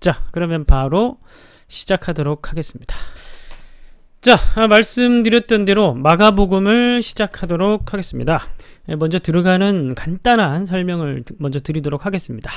자 그러면 바로 시작하도록 하겠습니다. 자 아, 말씀드렸던 대로 마가복음을 시작하도록 하겠습니다. 예, 먼저 들어가는 간단한 설명을 먼저 드리도록 하겠습니다.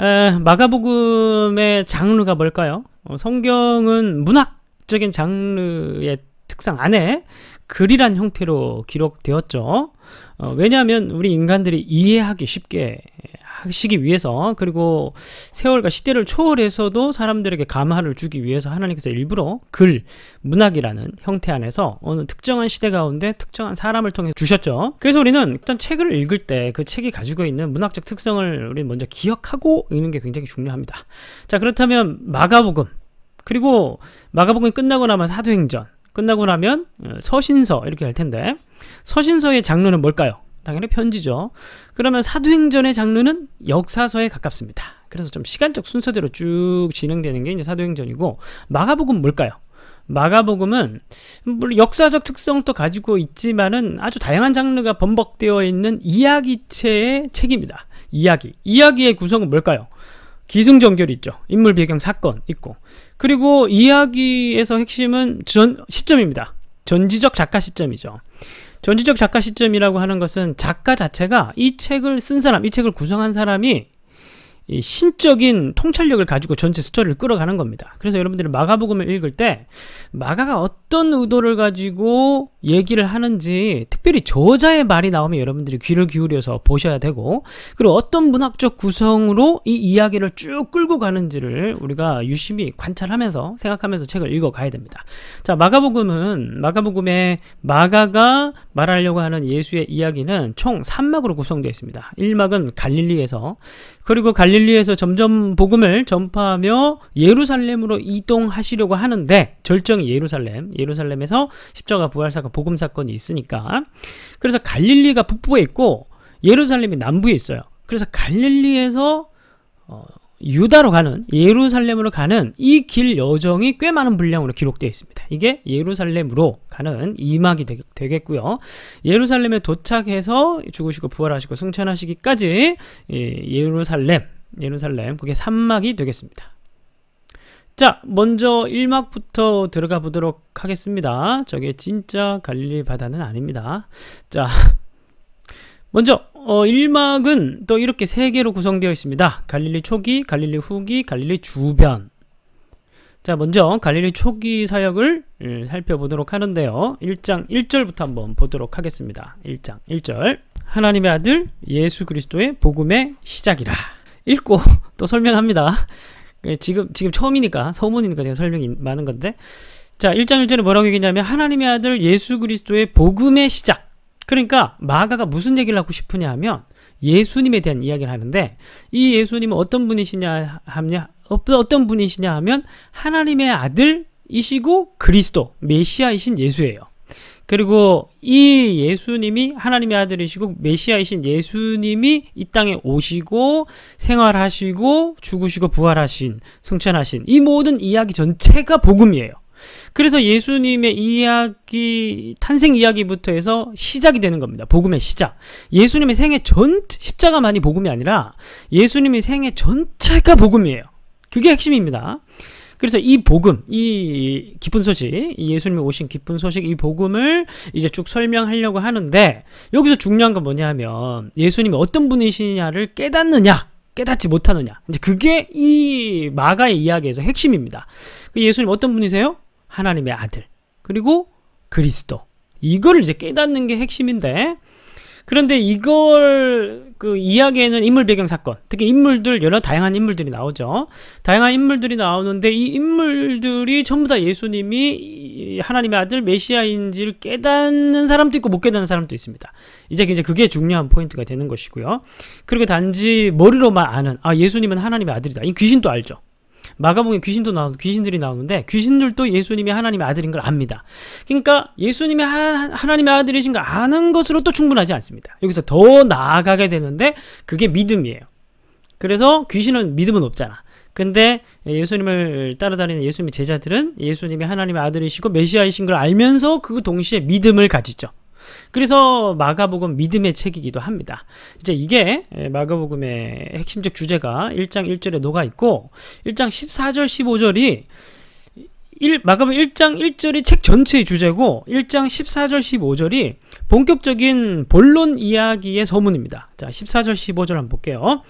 에, 아, 마가복음의 장르가 뭘까요? 어, 성경은 문학적인 장르의 특성 안에 글이란 형태로 기록되었죠. 어, 왜냐하면 우리 인간들이 이해하기 쉽게 하시기 위해서 그리고 세월과 시대를 초월해서도 사람들에게 감화를 주기 위해서 하나님께서 일부러 글, 문학이라는 형태 안에서 어느 특정한 시대 가운데 특정한 사람을 통해 주셨죠. 그래서 우리는 일단 책을 읽을 때 그 책이 가지고 있는 문학적 특성을 우리 먼저 기억하고 읽는 게 굉장히 중요합니다. 자 그렇다면 마가복음 그리고 마가복음이 끝나고 나면 사도행전 끝나고 나면 어, 서신서 이렇게 할 텐데 서신서의 장르는 뭘까요? 당연히 편지죠. 그러면 사도행전의 장르는 역사서에 가깝습니다. 그래서 좀 시간적 순서대로 쭉 진행되는 게 이제 사도행전이고 마가복음 뭘까요? 마가복음은 물론 역사적 특성도 가지고 있지만은 아주 다양한 장르가 번복되어 있는 이야기체의 책입니다. 이야기. 이야기의 구성은 뭘까요? 기승전결 있죠. 인물 배경 사건 있고 그리고 이야기에서 핵심은 전 시점입니다. 전지적 작가 시점이죠. 전지적 작가 시점이라고 하는 것은 작가 자체가 이 책을 쓴 사람, 이 책을 구성한 사람이 신적인 통찰력을 가지고 전체 스토리를 끌어가는 겁니다. 그래서 여러분들이 마가복음을 읽을 때 마가가 어떤 어떤 의도를 가지고 얘기를 하는지 특별히 저자의 말이 나오면 여러분들이 귀를 기울여서 보셔야 되고 그리고 어떤 문학적 구성으로 이 이야기를 쭉 끌고 가는지를 우리가 유심히 관찰하면서 생각하면서 책을 읽어가야 됩니다. 자 마가복음은 마가복음의 마가가 말하려고 하는 예수의 이야기는 총 3막으로 구성되어 있습니다. 1막은 갈릴리에서 그리고 갈릴리에서 점점 복음을 전파하며 예루살렘으로 이동하시려고 하는데 절정이 예루살렘 예루살렘에서 십자가 부활 사건, 복음 사건이 있으니까. 그래서 갈릴리가 북부에 있고 예루살렘이 남부에 있어요. 그래서 갈릴리에서 어, 유다로 가는 예루살렘으로 가는 이 길 여정이 꽤 많은 분량으로 기록되어 있습니다. 이게 예루살렘으로 가는 이막이 되겠고요. 예루살렘에 도착해서 죽으시고 부활하시고 승천하시기까지 예, 예루살렘 예루살렘 그게 산막이 되겠습니다. 자, 먼저 1막부터 들어가 보도록 하겠습니다. 저게 진짜 갈릴리 바다는 아닙니다. 자, 먼저 어, 1막은 또 이렇게 세 개로 구성되어 있습니다. 갈릴리 초기, 갈릴리 후기, 갈릴리 주변. 자, 먼저 갈릴리 초기 사역을 예, 살펴보도록 하는데요. 1장 1절부터 한번 보도록 하겠습니다. 1장 1절. 하나님의 아들 예수 그리스도의 복음의 시작이라. 읽고 또 설명합니다. 예, 지금 지금 처음이니까 서문이니까 제가 설명이 많은 건데 자 1장 1절에 뭐라고 얘기냐면 했 하나님의 아들 예수 그리스도의 복음의 시작 그러니까 마가가 무슨 얘기를 하고 싶으냐 하면 예수님에 대한 이야기를 하는데 이 예수님은 어떤 분이시냐 하냐 어, 어떤 분이시냐 하면 하나님의 아들이시고 그리스도 메시아이신 예수예요 그리고 이 예수님이 하나님의 아들이시고 메시아이신 예수님이 이 땅에 오시고 생활하시고 죽으시고 부활하신 승천하신 이 모든 이야기 전체가 복음이에요. 그래서 예수님의 이야기 탄생 이야기부터 해서 시작이 되는 겁니다. 복음의 시작. 예수님의 생애 전 십자가만이 복음이 아니라 예수님의 생애 전체가 복음이에요. 그게 핵심입니다. 그래서 이 복음, 이 기쁜 소식, 예수님이 오신 기쁜 소식, 이 복음을 이제 쭉 설명하려고 하는데 여기서 중요한 건 뭐냐면 예수님이 어떤 분이시냐를 깨닫느냐. 깨닫지 못하느냐. 이제 그게 이 마가의 이야기에서 핵심입니다. 그 예수님 어떤 분이세요? 하나님의 아들. 그리고 그리스도. 이거를 이제 깨닫는 게 핵심인데 그런데 이걸 그 이야기에는 인물 배경 사건 특히 인물들 여러 다양한 인물들이 나오죠 다양한 인물들이 나오는데 이 인물들이 전부 다 예수님이 하나님의 아들 메시아인지를 깨닫는 사람도 있고 못 깨닫는 사람도 있습니다 이제 이제 그게 중요한 포인트가 되는 것이고요 그리고 단지 머리로만 아는 아 예수님은 하나님의 아들이다 이 귀신도 알죠 마가복음에 귀신도 나오 귀신들이 나오는데 귀신들도 예수님이 하나님의 아들인 걸 압니다. 그러니까 예수님이 하, 나님의 아들이신 걸 아는 것으로 또 충분하지 않습니다. 여기서 더 나아가게 되는데 그게 믿음이에요. 그래서 귀신은 믿음은 없잖아. 근데 예수님을 따라다니는 예수님의 제자들은 예수님이 하나님의 아들이시고 메시아이신 걸 알면서 그 동시에 믿음을 가지죠. 그래서 마가복음 믿음의 책이기도 합니다. 이제 이게 예, 마가복음의 핵심적 주제가 1장 1절에 녹아 있고 1장 14절 15절이 1, 마가복음 1장 1절이 책 전체의 주제고 1장 14절 15절이 본격적인 본론 이야기의 서문입니다. 자, 14절 15절 한번 볼게요.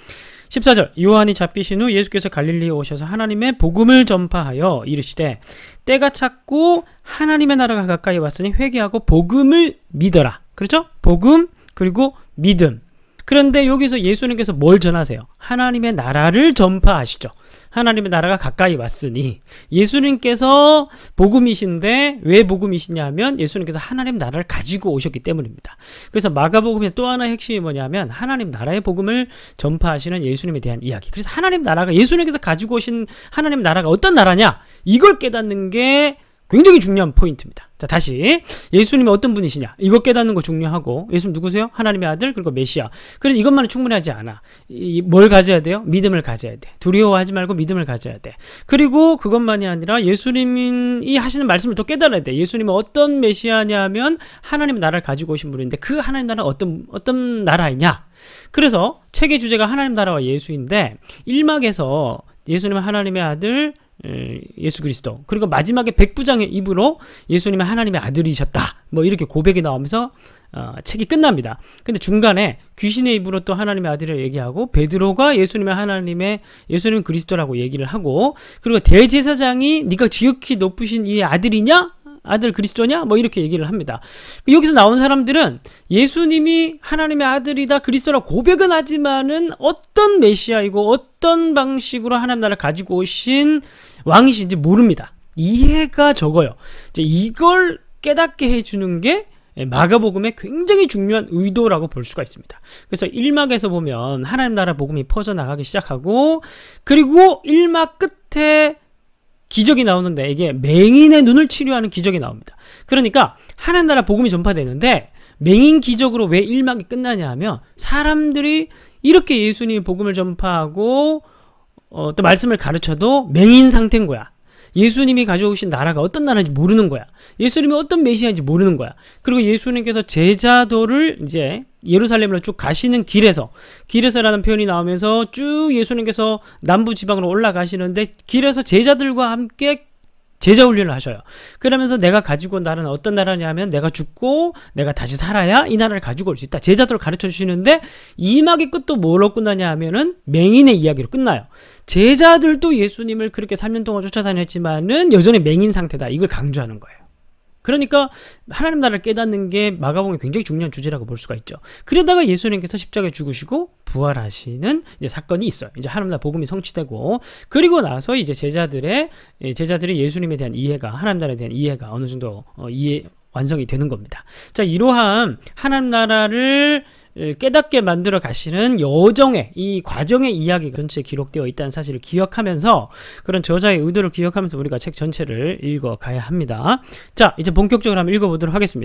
14절 요한이 잡히신 후 예수께서 갈릴리에 오셔서 하나님의 복음을 전파하여 이르시되 때가 찼고 하나님의 나라가 가까이 왔으니 회개하고 복음을 믿어라. 그렇죠? 복음 그리고 믿음 그런데 여기서 예수님께서 뭘 전하세요? 하나님의 나라를 전파하시죠. 하나님의 나라가 가까이 왔으니 예수님께서 복음이신데 왜 복음이시냐 면 예수님께서 하나님 나라를 가지고 오셨기 때문입니다. 그래서 마가복음의 또 하나의 핵심이 뭐냐면 하나님 나라의 복음을 전파하시는 예수님에 대한 이야기. 그래서 하나님 나라가 예수님께서 가지고 오신 하나님 나라가 어떤 나라냐? 이걸 깨닫는 게 굉장히 중요한 포인트입니다. 자, 다시. 예수님이 어떤 분이시냐? 이거 깨닫는 거 중요하고, 예수님 누구세요? 하나님의 아들, 그리고 메시아. 그래, 이것만은 충분하지 않아. 이, 뭘 가져야 돼요? 믿음을 가져야 돼. 두려워하지 말고 믿음을 가져야 돼. 그리고 그것만이 아니라 예수님이 하시는 말씀을 더 깨달아야 돼. 예수님은 어떤 메시아냐면, 하나님 의 나라를 가지고 오신 분인데, 그 하나님 나라는 어떤, 어떤 나라이냐? 그래서 책의 주제가 하나님 나라와 예수인데, 일막에서 예수님은 하나님의 아들, 예, 예수 그리스도 그리고 마지막에 백부장의 입으로 예수님은 하나님의 아들이셨다 뭐 이렇게 고백이 나오면서 어, 책이 끝납니다 근데 중간에 귀신의 입으로 또 하나님의 아들을 얘기하고 베드로가 예수님의 하나님의 예수님 그리스도라고 얘기를 하고 그리고 대제사장이 네가 지극히 높으신 이 아들이냐 아들 그리스도냐? 뭐 이렇게 얘기를 합니다. 여기서 나온 사람들은 예수님이 하나님의 아들이다 그리스도라 고백은 하지만은 어떤 메시아이고 어떤 방식으로 하나님 나라를 가지고 오신 왕이신지 모릅니다. 이해가 적어요. 이제 이걸 깨닫게 해주는 게 마가복음의 굉장히 중요한 의도라고 볼 수가 있습니다. 그래서 1막에서 보면 하나님 나라 복음이 퍼져나가기 시작하고 그리고 1막 끝에 기적이 나오는데 이게 맹인의 눈을 치료하는 기적이 나옵니다. 그러니까 하나님 나라 복음이 전파되는데 맹인 기적으로 왜 1막이 끝나냐 하면 사람들이 이렇게 예수님이 복음을 전파하고 어, 또 말씀을 가르쳐도 맹인 상태인 거야. 예수님이 가져오신 나라가 어떤 나라인지 모르는 거야. 예수님이 어떤 메시아인지 모르는 거야. 그리고 예수님께서 제자도를 이제 예루살렘으로 쭉 가시는 길에서 길에서라는 표현이 나오면서 쭉 예수님께서 남부 지방으로 올라가시는데 길에서 제자들과 함께 제자 훈련을 하셔요. 그러면서 내가 가지고 온 나라는 어떤 나라냐면 내가 죽고 내가 다시 살아야 이 나라를 가지고 올 수 있다. 제자들을 가르쳐 주시는데 이막의 끝도 뭘로 끝나냐 하면은 맹인의 이야기로 끝나요. 제자들도 예수님을 그렇게 3년 동안 쫓아다녔지만은 여전히 맹인 상태다. 이걸 강조하는 거예요. 그러니까 하나님 나라를 깨닫는 게 마가복음이 굉장히 중요한 주제라고 볼 수가 있죠. 그러다가 예수님께서 십자가에 죽으시고 부활하시는 사건이 있어요. 이제 하나님 나라 복음이 성취되고 그리고 나서 이제 제자들의 예, 제자들의 예수님에 대한 이해가 하나님 나라에 대한 이해가 어느 정도 어, 이해 완성이 되는 겁니다. 자, 이러한 하나님 나라를 깨닫게 만들어 가시는 여정의 이 과정의 이야기가 전체에 기록되어 있다는 사실을 기억하면서 그런 저자의 의도를 기억하면서 우리가 책 전체를 읽어 가야 합니다. 자, 이제 본격적으로 한번 읽어 보도록 하겠습니다.